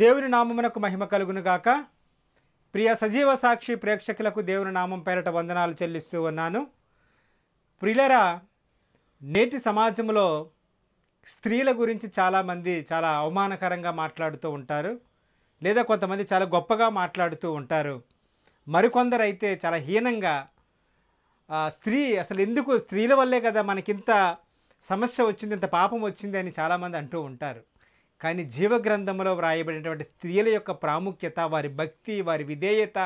దేవుని నామమునకు మహిమ కలుగునుగాక ప్రియ సజీవ సాక్షి ప్రేక్షకులకు దేవుని నామం పేరట వందనాలు చెల్లిస్తూ ఉన్నాను ప్రియులరా నేటి సమాజంలో స్త్రీల గురించి చాలామంది చాలా అవమానకరంగా మాట్లాడుతూ ఉంటారు లేదా కొంతమంది చాలా గొప్పగా మాట్లాడుతూ ఉంటారు మరికొందరైతే చాలా హీనంగా స్త్రీ అసలు ఎందుకు స్త్రీల వల్లే కదా మనకింత సమస్య వచ్చింది ఇంత పాపం వచ్చింది అని చాలామంది అంటూ ఉంటారు కానీ జీవగ్రంథంలో వ్రాయబడినటువంటి స్త్రీల యొక్క ప్రాముఖ్యత వారి భక్తి వారి విధేయత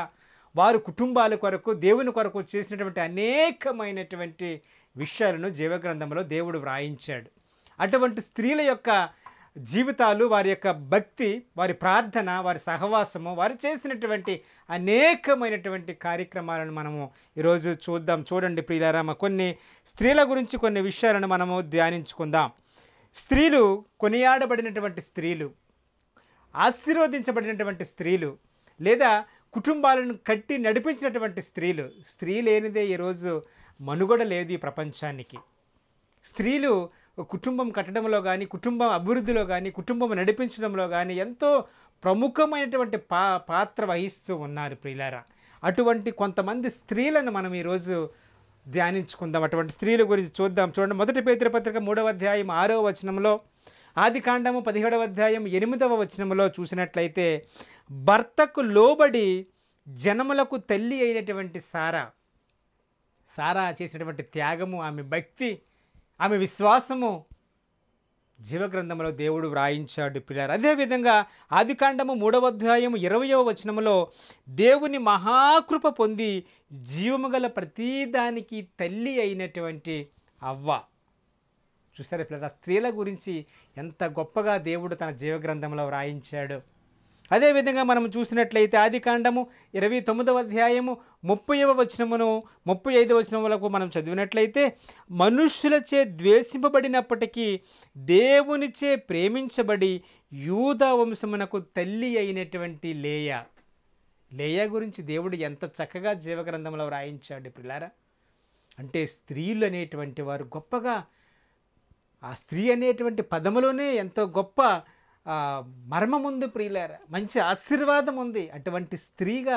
వారు కుటుంబాల కొరకు దేవుని కొరకు చేసినటువంటి అనేకమైనటువంటి విషయాలను జీవగ్రంథంలో దేవుడు వ్రాయించాడు అటువంటి స్త్రీల యొక్క జీవితాలు వారి యొక్క భక్తి వారి ప్రార్థన వారి సహవాసము వారు చేసినటువంటి అనేకమైనటువంటి కార్యక్రమాలను మనము ఈరోజు చూద్దాం చూడండి ప్రియులారామ కొన్ని స్త్రీల గురించి కొన్ని విషయాలను మనము ధ్యానించుకుందాం స్త్రీలు కొనియాడబడినటువంటి స్త్రీలు ఆశీర్వదించబడినటువంటి స్త్రీలు లేదా కుటుంబాలను కట్టి నడిపించినటువంటి స్త్రీలు స్త్రీ లేనిదే ఈరోజు మనుగడ లేదు ఈ ప్రపంచానికి స్త్రీలు కుటుంబం కట్టడంలో కానీ కుటుంబం అభివృద్ధిలో కానీ కుటుంబం నడిపించడంలో కానీ ఎంతో ప్రముఖమైనటువంటి పా పాత్ర వహిస్తూ ఉన్నారు ప్రియులారా అటువంటి కొంతమంది స్త్రీలను మనం ఈరోజు ధ్యానించుకుందాం అటువంటి స్త్రీల గురించి చూద్దాం చూడండి మొదటి పేతృపత్రిక మూడవ అధ్యాయం ఆరవ వచనంలో ఆది కాండము పదిహేడవ అధ్యాయం ఎనిమిదవ వచనంలో చూసినట్లయితే భర్తకు లోబడి జనములకు తల్లి అయినటువంటి సారా సారా చేసినటువంటి త్యాగము ఆమె భక్తి ఆమె విశ్వాసము జీవగ్రంథంలో దేవుడు వ్రాయించాడు పిల్లలు అదేవిధంగా ఆదికాండము మూడవ అధ్యాయం ఇరవయవ వచనంలో దేవుని మహాకృప పొంది జీవము గల ప్రతిదానికి తల్లి అయినటువంటి అవ్వ చూసారా పిల్లల స్త్రీల గురించి ఎంత గొప్పగా దేవుడు తన జీవగ్రంథంలో వ్రాయించాడు అదేవిధంగా మనం చూసినట్లయితే ఆది కాండము ఇరవై తొమ్మిదవ అధ్యాయము ముప్పైవ వచనమును ముప్పై ఐదవ వచనం వరకు మనం చదివినట్లయితే మనుష్యులచే ద్వేషింపబడినప్పటికీ దేవునిచే ప్రేమించబడి యూదా వంశమునకు తల్లి అయినటువంటి లేయ లేయ గురించి దేవుడు ఎంత చక్కగా జీవగ్రంథంలో వ్రాయించాడు పిల్లారా అంటే స్త్రీలు అనేటువంటి వారు గొప్పగా ఆ స్త్రీ అనేటువంటి పదములోనే ఎంతో గొప్ప మర్మం ఉంది ప్రియులార మంచి ఆశీర్వాదం ఉంది అటువంటి స్త్రీగా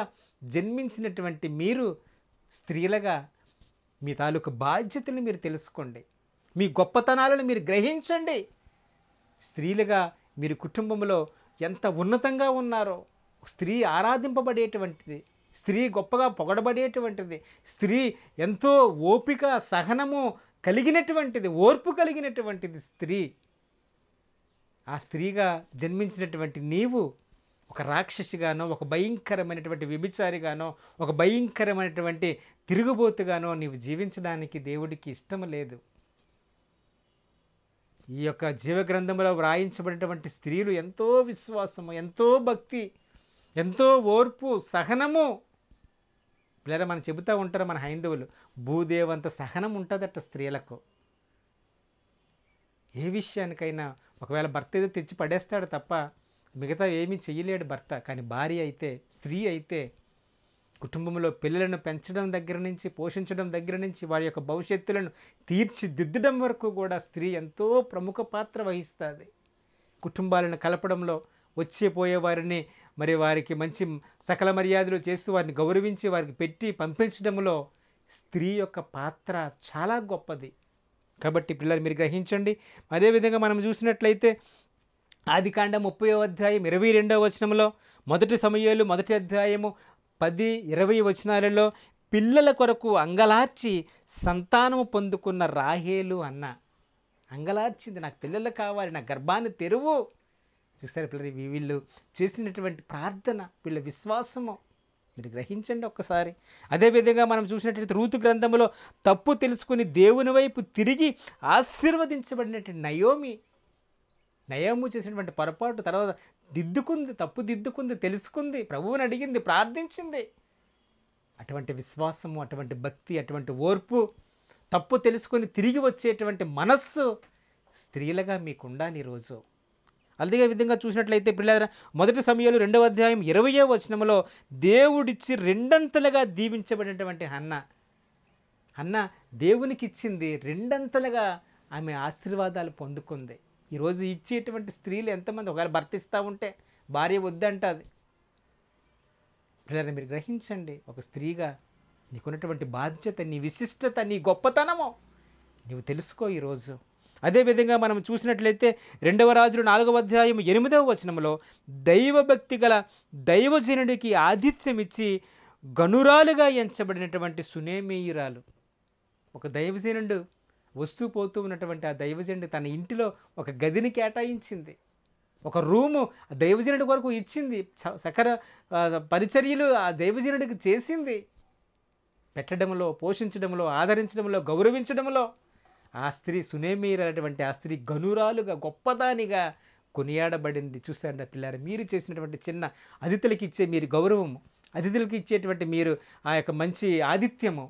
జన్మించినటువంటి మీరు స్త్రీలుగా మీ తాలూకు బాధ్యతలు మీరు తెలుసుకోండి మీ గొప్పతనాలను మీరు గ్రహించండి స్త్రీలుగా మీరు కుటుంబంలో ఎంత ఉన్నతంగా ఉన్నారో స్త్రీ ఆరాధింపబడేటువంటిది స్త్రీ గొప్పగా పొగడబడేటువంటిది స్త్రీ ఎంతో ఓపిక సహనము కలిగినటువంటిది ఓర్పు కలిగినటువంటిది స్త్రీ ఆ స్త్రీగా జన్మించినటువంటి నీవు ఒక రాక్షసిగానో ఒక భయంకరమైనటువంటి వ్యభిచారిగానో ఒక భయంకరమైనటువంటి తిరుగుబోతుగానో నీవు జీవించడానికి దేవుడికి ఇష్టం లేదు ఈ యొక్క జీవగ్రంథంలో వ్రాయించబడినటువంటి స్త్రీలు ఎంతో విశ్వాసము ఎంతో భక్తి ఎంతో ఓర్పు సహనము లేదా మనం చెబుతూ ఉంటారు మన హైందవులు భూదేవంత సహనం ఉంటుందట స్త్రీలకు ఏ విషయానికైనా ఒకవేళ భర్త ఏదో తెచ్చి పడేస్తాడు తప్ప మిగతా ఏమీ చేయలేడు భర్త కానీ భార్య అయితే స్త్రీ అయితే కుటుంబంలో పిల్లలను పెంచడం దగ్గర నుంచి పోషించడం దగ్గర నుంచి వారి యొక్క భవిష్యత్తులను తీర్చిదిద్దడం వరకు కూడా స్త్రీ ఎంతో ప్రముఖ పాత్ర వహిస్తుంది కుటుంబాలను కలపడంలో వచ్చే పోయేవారిని మరి వారికి మంచి సకల మర్యాదలు చేస్తూ వారిని గౌరవించి వారికి పెట్టి పంపించడంలో స్త్రీ యొక్క పాత్ర చాలా గొప్పది కాబట్టి పిల్లలు మీరు గ్రహించండి అదేవిధంగా మనం చూసినట్లయితే ఆదికాండ ముప్పై అధ్యాయం ఇరవై రెండవ వచనంలో మొదటి సమయాలు మొదటి అధ్యాయము పది ఇరవై వచనాలలో పిల్లల కొరకు అంగలార్చి సంతానము పొందుకున్న రాహేలు అన్న అంగలార్చింది నాకు పిల్లలు కావాలి నా గర్భాన్ని తెరువు చూసారు పిల్లలు వీళ్ళు చేసినటువంటి ప్రార్థన వీళ్ళ విశ్వాసము మీరు గ్రహించండి ఒక్కసారి అదేవిధంగా మనం చూసినట్లయితే రూతు గ్రంథంలో తప్పు తెలుసుకుని దేవుని వైపు తిరిగి ఆశీర్వదించబడినటువంటి నయోమి నయోము చేసినటువంటి పొరపాటు తర్వాత దిద్దుకుంది తప్పు దిద్దుకుంది తెలుసుకుంది ప్రభువుని అడిగింది ప్రార్థించింది అటువంటి విశ్వాసము అటువంటి భక్తి అటువంటి ఓర్పు తప్పు తెలుసుకొని తిరిగి వచ్చేటువంటి మనస్సు స్త్రీలుగా మీకుండాలి ఈరోజు అదే విధంగా చూసినట్లయితే పిల్లల మొదటి సమయాలు రెండవ అధ్యాయం ఇరవయో వచనంలో దేవుడిచ్చి రెండంతలుగా దీవించబడినటువంటి అన్న అన్న దేవునికి ఇచ్చింది రెండంతలుగా ఆమె ఆశీర్వాదాలు పొందుకుంది ఈరోజు ఇచ్చేటువంటి స్త్రీలు ఎంతమంది ఒకవేళ భర్తిస్తూ ఉంటే భార్య వద్దంటది పిల్లలని మీరు గ్రహించండి ఒక స్త్రీగా నీకున్నటువంటి బాధ్యత నీ విశిష్టత నీ గొప్పతనము నువ్వు తెలుసుకో ఈరోజు అదేవిధంగా మనం చూసినట్లయితే రెండవ రాజులు నాలుగవ అధ్యాయం ఎనిమిదవ వచనంలో దైవభక్తి గల దైవజనుడికి ఆతిథ్యం ఇచ్చి గనురాలుగా ఎంచబడినటువంటి సునేమేయురాలు ఒక దైవజనుడు వస్తూ పోతూ ఉన్నటువంటి ఆ దైవజనుడు తన ఇంటిలో ఒక గదిని కేటాయించింది ఒక రూము దైవజనుడి కొరకు ఇచ్చింది సకర పరిచర్యలు ఆ దైవజనుడికి చేసింది పెట్టడంలో పోషించడంలో ఆదరించడంలో గౌరవించడంలో ఆ స్త్రీ సునేమీర్ అనేటువంటి ఆ స్త్రీ గనురాలుగా గొప్పదానిగా కొనియాడబడింది చూశాను పిల్లలు మీరు చేసినటువంటి చిన్న అతిథులకి ఇచ్చే మీరు గౌరవము అతిథులకి ఇచ్చేటువంటి మీరు ఆ యొక్క మంచి ఆతిథ్యము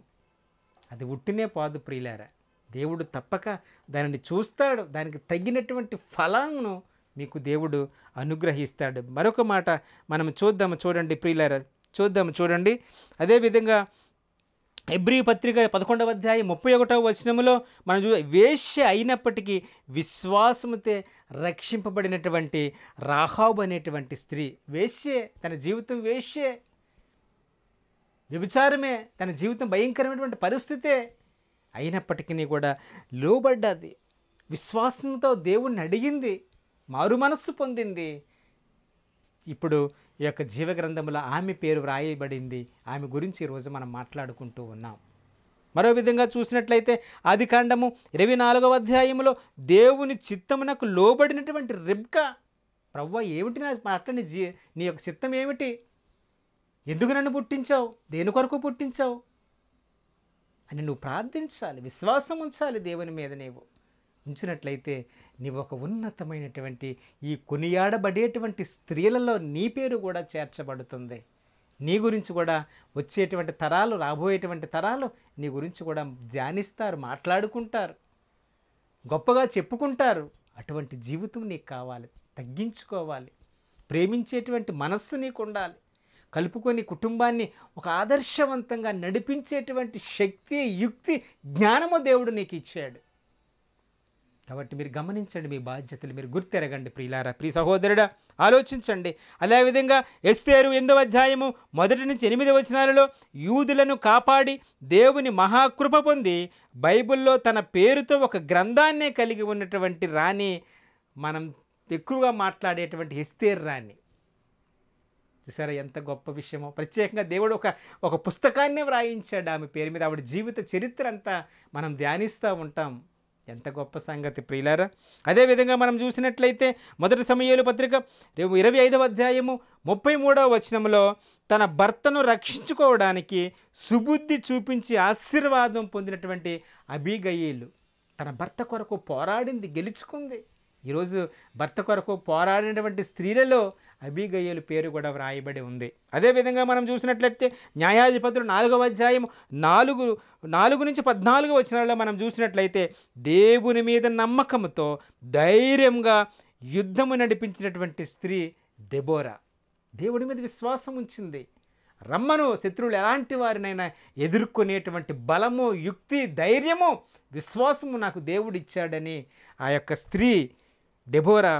అది ఉట్టినే పాదు ప్రియులార దేవుడు తప్పక దానిని చూస్తాడు దానికి తగినటువంటి ఫలాలను మీకు దేవుడు అనుగ్రహిస్తాడు మరొక మాట మనం చూద్దాము చూడండి ప్రియులార చూద్దాము చూడండి అదేవిధంగా హెబ్రీ పత్రిక పదకొండవ అధ్యాయం ముప్పై ఒకటవ వచనములో మనం చూ వేష్య అయినప్పటికీ విశ్వాసముతే రక్షింపబడినటువంటి రాహాబు అనేటువంటి స్త్రీ వేష్యే తన జీవితం వేష్యే వ్యభిచారమే తన జీవితం భయంకరమైనటువంటి పరిస్థితే అయినప్పటికీ కూడా లోబడ్డది విశ్వాసంతో దేవుణ్ణి అడిగింది మారు మనస్సు పొందింది ఇప్పుడు ఈ యొక్క జీవగ్రంథంలో ఆమె పేరు వ్రాయబడింది ఆమె గురించి ఈరోజు మనం మాట్లాడుకుంటూ ఉన్నాం మరో విధంగా చూసినట్లయితే అది కాండము ఇరవై నాలుగవ అధ్యాయంలో దేవుని చిత్తమునకు లోబడినటువంటి రిబ్క ప్రవ్వ ఏమిటి నా అట్లని జీ నీ యొక్క చిత్తం ఏమిటి ఎందుకు నన్ను పుట్టించావు దేని కొరకు పుట్టించావు అని నువ్వు ప్రార్థించాలి విశ్వాసం ఉంచాలి దేవుని మీద నీవు ఉంచినట్లయితే నీవు ఒక ఉన్నతమైనటువంటి ఈ కొనియాడబడేటువంటి స్త్రీలలో నీ పేరు కూడా చేర్చబడుతుంది నీ గురించి కూడా వచ్చేటువంటి తరాలు రాబోయేటువంటి తరాలు నీ గురించి కూడా ధ్యానిస్తారు మాట్లాడుకుంటారు గొప్పగా చెప్పుకుంటారు అటువంటి జీవితం నీకు కావాలి తగ్గించుకోవాలి ప్రేమించేటువంటి మనస్సు నీకు ఉండాలి కలుపుకొని కుటుంబాన్ని ఒక ఆదర్శవంతంగా నడిపించేటువంటి శక్తి యుక్తి జ్ఞానము దేవుడు నీకు ఇచ్చాడు కాబట్టి మీరు గమనించండి మీ బాధ్యతలు మీరు గుర్తెరగండి ప్రియులారా ప్రియ సహోదరుడా ఆలోచించండి అదేవిధంగా ఎస్తేరు ఎందు అధ్యాయము మొదటి నుంచి ఎనిమిది వచనాలలో యూదులను కాపాడి దేవుని మహాకృప పొంది బైబిల్లో తన పేరుతో ఒక గ్రంథాన్నే కలిగి ఉన్నటువంటి రాణి మనం ఎక్కువగా మాట్లాడేటువంటి ఎస్తేర్ రాణి చూసారా ఎంత గొప్ప విషయమో ప్రత్యేకంగా దేవుడు ఒక ఒక పుస్తకాన్నే వ్రాయించాడు ఆమె పేరు మీద ఆవిడ జీవిత చరిత్ర అంతా మనం ధ్యానిస్తూ ఉంటాం ఎంత గొప్ప సంగతి ప్రియులారా అదేవిధంగా మనం చూసినట్లయితే మొదటి సమయాలు పత్రిక రేపు ఇరవై ఐదవ అధ్యాయము ముప్పై మూడవ వచనంలో తన భర్తను రక్షించుకోవడానికి సుబుద్ధి చూపించి ఆశీర్వాదం పొందినటువంటి అబీగయీలు తన భర్త కొరకు పోరాడింది గెలుచుకుంది ఈరోజు భర్త కొరకు పోరాడినటువంటి స్త్రీలలో అభిగయ్యలు పేరు కూడా వ్రాయబడి ఉంది అదేవిధంగా మనం చూసినట్లయితే న్యాయాధిపతులు నాలుగవ అధ్యాయం నాలుగు నాలుగు నుంచి పద్నాలుగు వచనాల్లో మనం చూసినట్లయితే దేవుని మీద నమ్మకంతో ధైర్యంగా యుద్ధము నడిపించినటువంటి స్త్రీ దెబోరా దేవుడి మీద విశ్వాసం ఉంచింది రమ్మను శత్రువులు ఎలాంటి వారినైనా ఎదుర్కొనేటువంటి బలము యుక్తి ధైర్యము విశ్వాసము నాకు దేవుడిచ్చాడని ఆ యొక్క స్త్రీ డెబోరా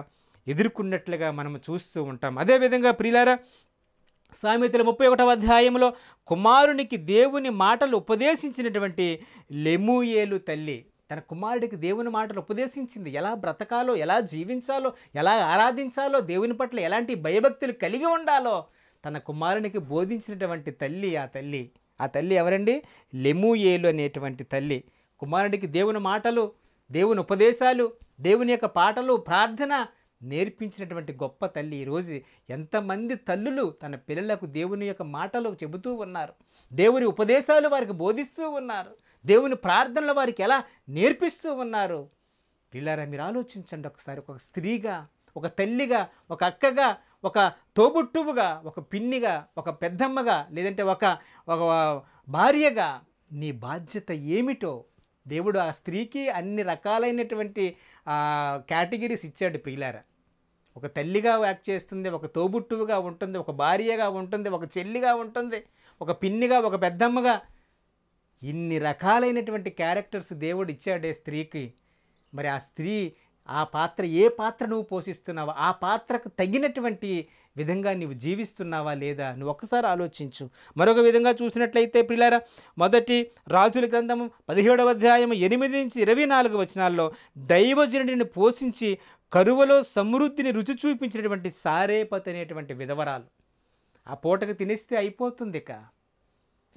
ఎదుర్కొన్నట్లుగా మనం చూస్తూ ఉంటాం అదేవిధంగా ప్రియులారా సామెతల ముప్పై ఒకటవ అధ్యాయంలో కుమారునికి దేవుని మాటలు ఉపదేశించినటువంటి లెమూయేలు తల్లి తన కుమారుడికి దేవుని మాటలు ఉపదేశించింది ఎలా బ్రతకాలో ఎలా జీవించాలో ఎలా ఆరాధించాలో దేవుని పట్ల ఎలాంటి భయభక్తులు కలిగి ఉండాలో తన కుమారునికి బోధించినటువంటి తల్లి ఆ తల్లి ఆ తల్లి ఎవరండి లెమూయేలు అనేటువంటి తల్లి కుమారుడికి దేవుని మాటలు దేవుని ఉపదేశాలు దేవుని యొక్క పాటలు ప్రార్థన నేర్పించినటువంటి గొప్ప తల్లి ఈరోజు ఎంతమంది తల్లులు తన పిల్లలకు దేవుని యొక్క మాటలు చెబుతూ ఉన్నారు దేవుని ఉపదేశాలు వారికి బోధిస్తూ ఉన్నారు దేవుని ప్రార్థనలు వారికి ఎలా నేర్పిస్తూ ఉన్నారు పిల్లరా మీరు ఆలోచించండి ఒకసారి ఒక స్త్రీగా ఒక తల్లిగా ఒక అక్కగా ఒక తోబుట్టువుగా ఒక పిన్నిగా ఒక పెద్దమ్మగా లేదంటే ఒక ఒక భార్యగా నీ బాధ్యత ఏమిటో దేవుడు ఆ స్త్రీకి అన్ని రకాలైనటువంటి కేటగిరీస్ ఇచ్చాడు ప్రియులార ఒక తల్లిగా యాక్ట్ చేస్తుంది ఒక తోబుట్టువుగా ఉంటుంది ఒక భార్యగా ఉంటుంది ఒక చెల్లిగా ఉంటుంది ఒక పిన్నిగా ఒక పెద్దమ్మగా ఇన్ని రకాలైనటువంటి క్యారెక్టర్స్ దేవుడు ఇచ్చాడే స్త్రీకి మరి ఆ స్త్రీ ఆ పాత్ర ఏ పాత్ర నువ్వు పోషిస్తున్నావా ఆ పాత్రకు తగినటువంటి విధంగా నువ్వు జీవిస్తున్నావా లేదా నువ్వు ఒక్కసారి ఆలోచించు మరొక విధంగా చూసినట్లయితే పిల్లల మొదటి రాజుల గ్రంథము పదిహేడవ అధ్యాయం ఎనిమిది నుంచి ఇరవై నాలుగు వచనాల్లో దైవజనుడిని పోషించి కరువలో సమృద్ధిని రుచి చూపించినటువంటి సారేపత అనేటువంటి విధవరాలు ఆ పూటకు తినేస్తే అయిపోతుంది ఇక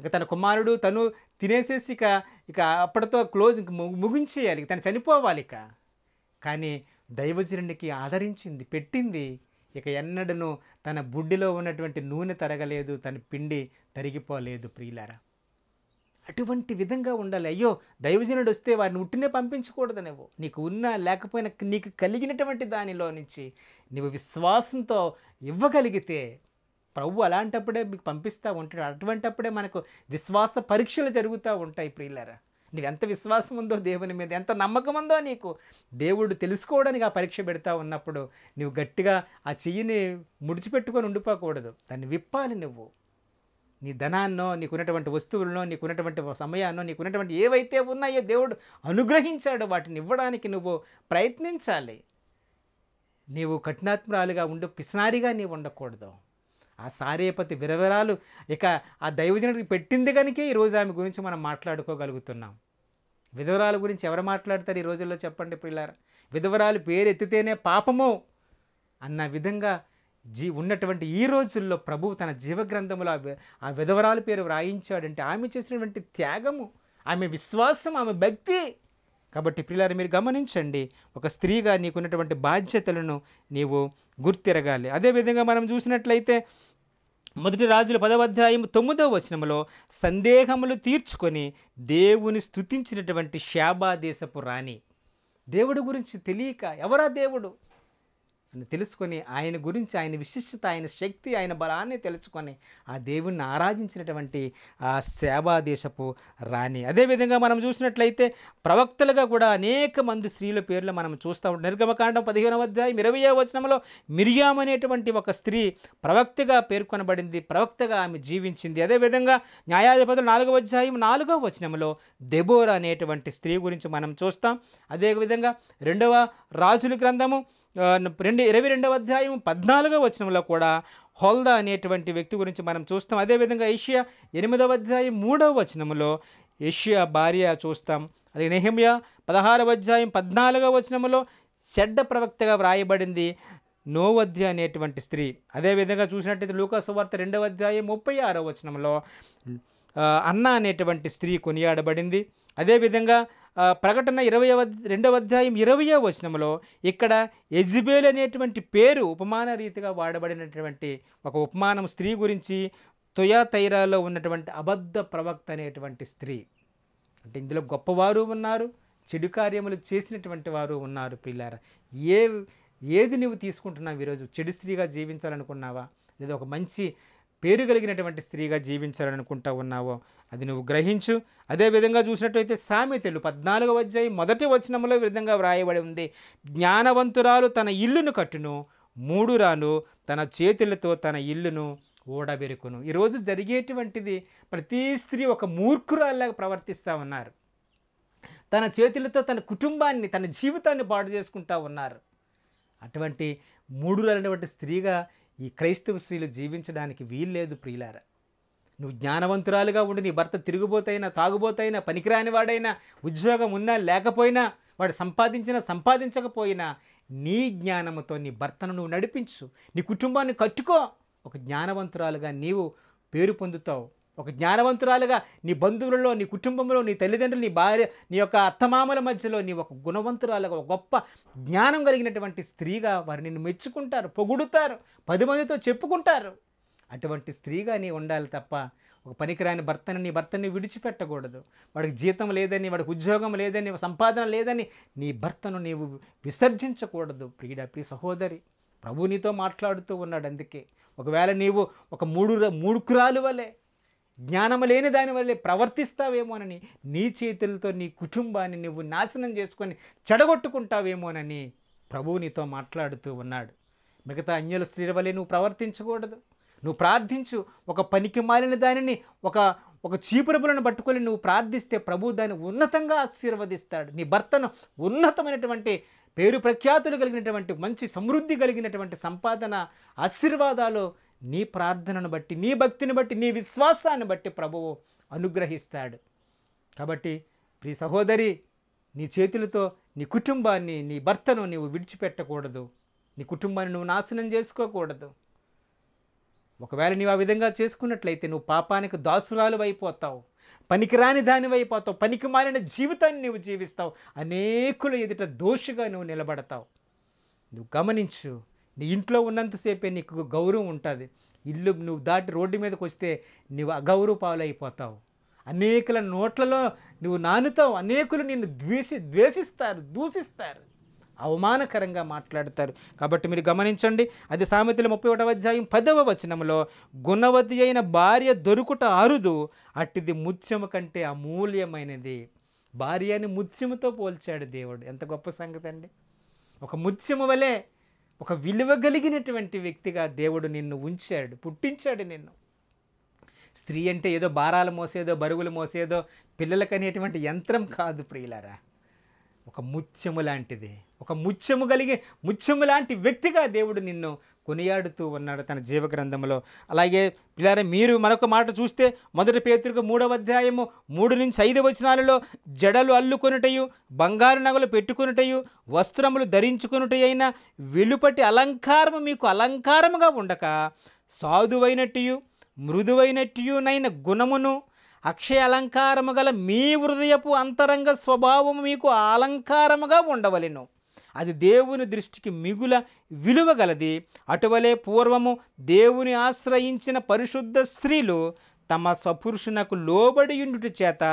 ఇక తన కుమారుడు తను తినేసేసి ఇక ఇక అప్పటితో క్లోజ్ ముగించేయాలి తను చనిపోవాలి ఇక కానీ దైవజనునికి ఆదరించింది పెట్టింది ఇక ఎన్నడను తన బుడ్డిలో ఉన్నటువంటి నూనె తరగలేదు తన పిండి తరిగిపోలేదు ప్రియులారా అటువంటి విధంగా ఉండాలి అయ్యో దైవజనుడు వస్తే వారిని ఉట్టినే పంపించకూడదు నువ్వు నీకు ఉన్నా లేకపోయినా నీకు కలిగినటువంటి దానిలో నుంచి నువ్వు విశ్వాసంతో ఇవ్వగలిగితే ప్రభు అలాంటప్పుడే మీకు పంపిస్తూ ఉంటాడు అటువంటప్పుడే మనకు విశ్వాస పరీక్షలు జరుగుతూ ఉంటాయి ప్రియులారా ఎంత విశ్వాసం ఉందో దేవుని మీద ఎంత నమ్మకం ఉందో నీకు దేవుడు తెలుసుకోవడానికి ఆ పరీక్ష పెడతా ఉన్నప్పుడు నువ్వు గట్టిగా ఆ చెయ్యిని ముడిచిపెట్టుకొని ఉండిపోకూడదు దాన్ని విప్పాలి నువ్వు నీ ధనాన్నో నీకున్నటువంటి వస్తువులనో నీకున్నటువంటి సమయాన్నో నీకున్నటువంటి ఏవైతే ఉన్నాయో దేవుడు అనుగ్రహించాడో వాటిని ఇవ్వడానికి నువ్వు ప్రయత్నించాలి నీవు కఠినాత్మరాలుగా ఉండు పిసినారిగా నీవు ఉండకూడదు ఆ సారేపతి విరవిరాలు ఇక ఆ దైవజనుడికి పెట్టింది కనుక ఈరోజు ఆమె గురించి మనం మాట్లాడుకోగలుగుతున్నాం విధవరాల గురించి ఎవరు మాట్లాడతారు ఈ రోజుల్లో చెప్పండి పిల్లారా విధవరాలు పేరు ఎత్తితేనే పాపము అన్న విధంగా జీ ఉన్నటువంటి ఈ రోజుల్లో ప్రభు తన జీవగ్రంథంలో ఆ విధవరాల పేరు వ్రాయించాడంటే ఆమె చేసినటువంటి త్యాగము ఆమె విశ్వాసం ఆమె భక్తి కాబట్టి పిల్లలు మీరు గమనించండి ఒక స్త్రీగా నీకున్నటువంటి బాధ్యతలను నీవు గుర్తిరగాలి అదేవిధంగా మనం చూసినట్లయితే మొదటి రాజుల పదవ అధ్యాయం తొమ్మిదవ వచనంలో సందేహములు తీర్చుకొని దేవుని స్థుతించినటువంటి శాబా దేశపు రాణి దేవుడు గురించి తెలియక ఎవరా దేవుడు తెలుసుకొని ఆయన గురించి ఆయన విశిష్టత ఆయన శక్తి ఆయన బలాన్ని తెలుసుకొని ఆ దేవుణ్ణి ఆరాధించినటువంటి ఆ సేవాదేశపు రాణి అదేవిధంగా మనం చూసినట్లయితే ప్రవక్తలుగా కూడా అనేక మంది స్త్రీల పేర్లు మనం చూస్తూ ఉంటాం నిర్గమకాండం పదిహేనవ అధ్యాయం ఇరవై వచనంలో మిరియాం అనేటువంటి ఒక స్త్రీ ప్రవక్తగా పేర్కొనబడింది ప్రవక్తగా ఆమె జీవించింది అదేవిధంగా న్యాయాధిపతులు నాలుగవ అధ్యాయం నాలుగవ వచనంలో దెబోర్ అనేటువంటి స్త్రీ గురించి మనం చూస్తాం అదేవిధంగా రెండవ రాజుల గ్రంథము రెండు ఇరవై రెండవ అధ్యాయం పద్నాలుగో వచనంలో కూడా హోల్దా అనేటువంటి వ్యక్తి గురించి మనం చూస్తాం అదేవిధంగా ఏషియా ఎనిమిదవ అధ్యాయం మూడవ వచనంలో ఏషియా భార్య చూస్తాం అది నెహమియా పదహారవ అధ్యాయం పద్నాలుగవ వచనంలో చెడ్డ ప్రవక్తగా వ్రాయబడింది నోవధ్య అనేటువంటి స్త్రీ అదేవిధంగా చూసినట్టయితే లూకాసు వార్త రెండవ అధ్యాయం ముప్పై ఆరవ వచనంలో అన్న అనేటువంటి స్త్రీ కొనియాడబడింది అదేవిధంగా ప్రకటన ఇరవై రెండవ అధ్యాయం ఇరవయో వచనంలో ఇక్కడ ఎజిబేల్ అనేటువంటి పేరు ఉపమాన రీతిగా వాడబడినటువంటి ఒక ఉపమానం స్త్రీ గురించి తైరాలో ఉన్నటువంటి అబద్ధ ప్రవక్త అనేటువంటి స్త్రీ అంటే ఇందులో గొప్పవారు ఉన్నారు చెడు కార్యములు చేసినటువంటి వారు ఉన్నారు పిల్లారా ఏ ఏది నువ్వు తీసుకుంటున్నావు ఈరోజు చెడు స్త్రీగా జీవించాలనుకున్నావా లేదా ఒక మంచి పేరు కలిగినటువంటి స్త్రీగా జీవించాలనుకుంటా ఉన్నావో అది నువ్వు గ్రహించు అదేవిధంగా చూసినట్టయితే సామెతలు పద్నాలుగవ అధ్యాయం మొదటి వచనంలో విధంగా వ్రాయబడి ఉంది జ్ఞానవంతురాలు తన ఇల్లును కట్టును మూడు రాను తన చేతులతో తన ఇల్లును ఓడబెరుకును ఈరోజు జరిగేటువంటిది ప్రతి స్త్రీ ఒక మూర్ఖురాల్లాగా ప్రవర్తిస్తూ ఉన్నారు తన చేతులతో తన కుటుంబాన్ని తన జీవితాన్ని పాడు చేసుకుంటా ఉన్నారు అటువంటి మూడు అనేటువంటి స్త్రీగా ఈ క్రైస్తవ స్త్రీలు జీవించడానికి వీల్లేదు ప్రియులార నువ్వు జ్ఞానవంతురాలుగా ఉండి నీ భర్త తిరుగుబోతైనా తాగుబోతైనా పనికిరానివాడైనా ఉద్యోగం ఉన్నా లేకపోయినా వాడు సంపాదించినా సంపాదించకపోయినా నీ జ్ఞానముతో నీ భర్తను నువ్వు నడిపించు నీ కుటుంబాన్ని కట్టుకో ఒక జ్ఞానవంతురాలుగా నీవు పేరు పొందుతావు ఒక జ్ఞానవంతురాలుగా నీ బంధువులలో నీ కుటుంబంలో నీ తల్లిదండ్రులు నీ భార్య నీ యొక్క అత్తమామల మధ్యలో నీ ఒక గుణవంతురాలుగా ఒక గొప్ప జ్ఞానం కలిగినటువంటి స్త్రీగా వారు నిన్ను మెచ్చుకుంటారు పొగుడుతారు పది మందితో చెప్పుకుంటారు అటువంటి స్త్రీగా నీ ఉండాలి తప్ప ఒక పనికిరాని భర్తని నీ భర్తని విడిచిపెట్టకూడదు వాడికి జీతం లేదని వాడికి ఉద్యోగం లేదని సంపాదన లేదని నీ భర్తను నీవు విసర్జించకూడదు ప్రియుడ ప్రియ సహోదరి ప్రభు నీతో మాట్లాడుతూ ఉన్నాడు అందుకే ఒకవేళ నీవు ఒక మూడు మూడుకురాలు వలె జ్ఞానము లేని దాని వల్లే ప్రవర్తిస్తావేమోనని నీ చేతులతో నీ కుటుంబాన్ని నువ్వు నాశనం చేసుకొని చెడగొట్టుకుంటావేమోనని ప్రభు నీతో మాట్లాడుతూ ఉన్నాడు మిగతా అన్యుల స్త్రీల వల్లే నువ్వు ప్రవర్తించకూడదు నువ్వు ప్రార్థించు ఒక పనికి మాలిన దానిని ఒక ఒక చీపురబులను పట్టుకొని నువ్వు ప్రార్థిస్తే ప్రభు దాన్ని ఉన్నతంగా ఆశీర్వదిస్తాడు నీ భర్తను ఉన్నతమైనటువంటి పేరు ప్రఖ్యాతులు కలిగినటువంటి మంచి సమృద్ధి కలిగినటువంటి సంపాదన ఆశీర్వాదాలు నీ ప్రార్థనను బట్టి నీ భక్తిని బట్టి నీ విశ్వాసాన్ని బట్టి ప్రభువు అనుగ్రహిస్తాడు కాబట్టి ప్రీ సహోదరి నీ చేతులతో నీ కుటుంబాన్ని నీ భర్తను నీవు విడిచిపెట్టకూడదు నీ కుటుంబాన్ని నువ్వు నాశనం చేసుకోకూడదు ఒకవేళ నీవు ఆ విధంగా చేసుకున్నట్లయితే నువ్వు పాపానికి దాసురాలు అయిపోతావు పనికిరాని దానివైపోతావు పనికి మారిన జీవితాన్ని నువ్వు జీవిస్తావు అనేకుల ఎదుట దోషిగా నువ్వు నిలబడతావు నువ్వు గమనించు నీ ఇంట్లో ఉన్నంతసేపే నీకు గౌరవం ఉంటుంది ఇల్లు నువ్వు దాటి రోడ్డు మీదకి వస్తే నువ్వు అగౌరవ పాలైపోతావు అనేకుల నోట్లలో నువ్వు నానుతావు అనేకులు నిన్ను ద్వేషి ద్వేషిస్తారు దూషిస్తారు అవమానకరంగా మాట్లాడతారు కాబట్టి మీరు గమనించండి అది సామెతలు ముప్పై ఒకటవ అధ్యాయం పదవ వచనంలో గుణవతి అయిన భార్య దొరుకుట అరుదు అట్టిది ముత్యము కంటే అమూల్యమైనది భార్యని ముత్యముతో పోల్చాడు దేవుడు ఎంత గొప్ప సంగతి అండి ఒక ముత్యము వలె ఒక విలువ కలిగినటువంటి వ్యక్తిగా దేవుడు నిన్ను ఉంచాడు పుట్టించాడు నిన్ను స్త్రీ అంటే ఏదో భారాలు మోసేదో బరువులు మోసేదో పిల్లలకనేటువంటి యంత్రం కాదు ప్రియులారా ఒక ముత్యము లాంటిది ఒక ముత్యము కలిగి ముత్యము లాంటి వ్యక్తిగా దేవుడు నిన్ను కొనియాడుతూ ఉన్నాడు తన జీవగ్రంథంలో అలాగే పిల్లారే మీరు మరొక మాట చూస్తే మొదటి పేతులకు మూడవ అధ్యాయము మూడు నుంచి ఐదు వచనాలలో జడలు అల్లుకొనుటయు బంగారు నగలు పెట్టుకునుటయు వస్త్రములు ధరించుకునుటయైన వెలుపటి అలంకారము మీకు అలంకారముగా ఉండక సాధువైనట్టు మృదువైనట్టునైన గుణమును అక్షయ అలంకారము గల మీ హృదయపు అంతరంగ స్వభావము మీకు అలంకారముగా ఉండవలెను అది దేవుని దృష్టికి మిగుల విలువ గలది అటువలే పూర్వము దేవుని ఆశ్రయించిన పరిశుద్ధ స్త్రీలు తమ స్వపురుషునకు లోబడి ఉండుట చేత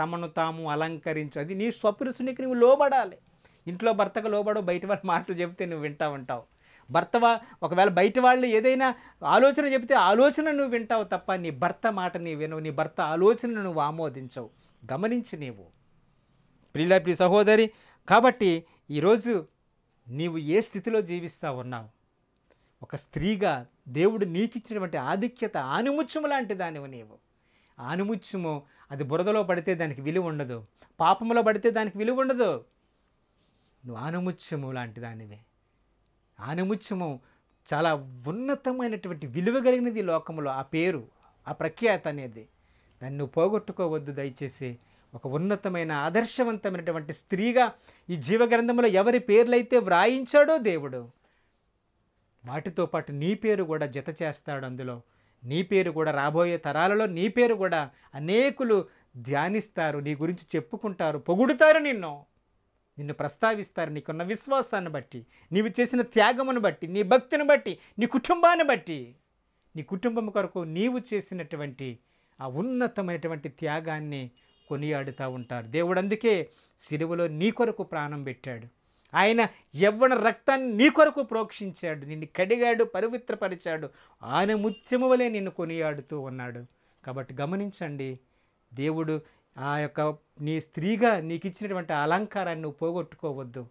తమను తాము అలంకరించు అది నీ స్వపురుషునికి నువ్వు లోబడాలి ఇంట్లో భర్తకు లోబడు బయట వాడి మాటలు చెబితే నువ్వు వింటా ఉంటావు భర్తవా ఒకవేళ బయట వాళ్ళు ఏదైనా ఆలోచన చెబితే ఆలోచన నువ్వు వింటావు తప్ప నీ భర్త మాట నీ వినవు నీ భర్త ఆలోచన నువ్వు ఆమోదించవు గమనించి నీవు ప్రియుల ప్రియ సహోదరి కాబట్టి ఈరోజు నీవు ఏ స్థితిలో జీవిస్తా ఉన్నావు ఒక స్త్రీగా దేవుడు నీకిచ్చినటువంటి ఆధిక్యత ఆనుముత్యము లాంటి దానివి నీవు ఆనుముత్యము అది బురదలో పడితే దానికి విలువ ఉండదు పాపంలో పడితే దానికి విలువ ఉండదు నువ్వు ఆనుముత్యము లాంటి దానివే ఆ చాలా ఉన్నతమైనటువంటి విలువ కలిగినది లోకంలో ఆ పేరు ఆ ప్రఖ్యాత అనేది నన్ను పోగొట్టుకోవద్దు దయచేసి ఒక ఉన్నతమైన ఆదర్శవంతమైనటువంటి స్త్రీగా ఈ జీవగ్రంథంలో ఎవరి పేర్లైతే వ్రాయించాడో దేవుడు వాటితో పాటు నీ పేరు కూడా జత చేస్తాడు అందులో నీ పేరు కూడా రాబోయే తరాలలో నీ పేరు కూడా అనేకులు ధ్యానిస్తారు నీ గురించి చెప్పుకుంటారు పొగుడుతారు నిన్ను నిన్ను ప్రస్తావిస్తారు నీకున్న విశ్వాసాన్ని బట్టి నీవు చేసిన త్యాగమును బట్టి నీ భక్తిని బట్టి నీ కుటుంబాన్ని బట్టి నీ కుటుంబం కొరకు నీవు చేసినటువంటి ఆ ఉన్నతమైనటువంటి త్యాగాన్ని కొనియాడుతూ ఉంటారు దేవుడు అందుకే సిలువలో నీ కొరకు ప్రాణం పెట్టాడు ఆయన యవ్వన రక్తాన్ని నీ కొరకు ప్రోక్షించాడు నిన్ను కడిగాడు పవిత్రపరిచాడు ఆయన ముత్యము వలె నిన్ను కొనియాడుతూ ఉన్నాడు కాబట్టి గమనించండి దేవుడు ఆ యొక్క నీ స్త్రీగా నీకు ఇచ్చినటువంటి అలంకారాన్ని నువ్వు పోగొట్టుకోవద్దు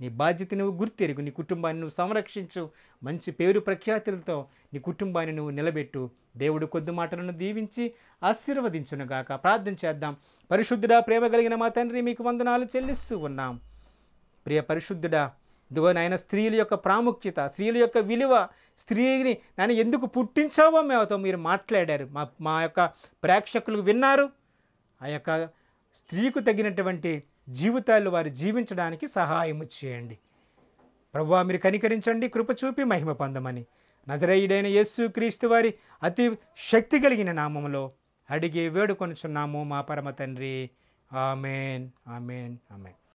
నీ బాధ్యత నువ్వు గుర్తెరుగు నీ కుటుంబాన్ని నువ్వు సంరక్షించు మంచి పేరు ప్రఖ్యాతులతో నీ కుటుంబాన్ని నువ్వు నిలబెట్టు దేవుడు కొద్ది మాటలను దీవించి ఆశీర్వదించునుగాక ప్రార్థన చేద్దాం పరిశుద్ధుడా ప్రేమ కలిగిన మా తండ్రి మీకు వందనాలు చెల్లిస్తూ ఉన్నాం ప్రియ పరిశుద్ధుడా ఇదిగో నాయన స్త్రీల యొక్క ప్రాముఖ్యత స్త్రీల యొక్క విలువ స్త్రీని నన్ను ఎందుకు పుట్టించావో మేమతో మీరు మాట్లాడారు మా మా యొక్క ప్రేక్షకులు విన్నారు ఆ యొక్క స్త్రీకు తగినటువంటి జీవితాలు వారు జీవించడానికి సహాయం చేయండి ప్రభు మీరు కనికరించండి కృప చూపి మహిమ పొందమని నజరయుడైన యేసు క్రీస్తు వారి అతి శక్తి కలిగిన నామంలో అడిగి వేడుకొనుచున్నాము మా పరమ తండ్రి ఆమెన్ ఆమెన్ ఆమెన్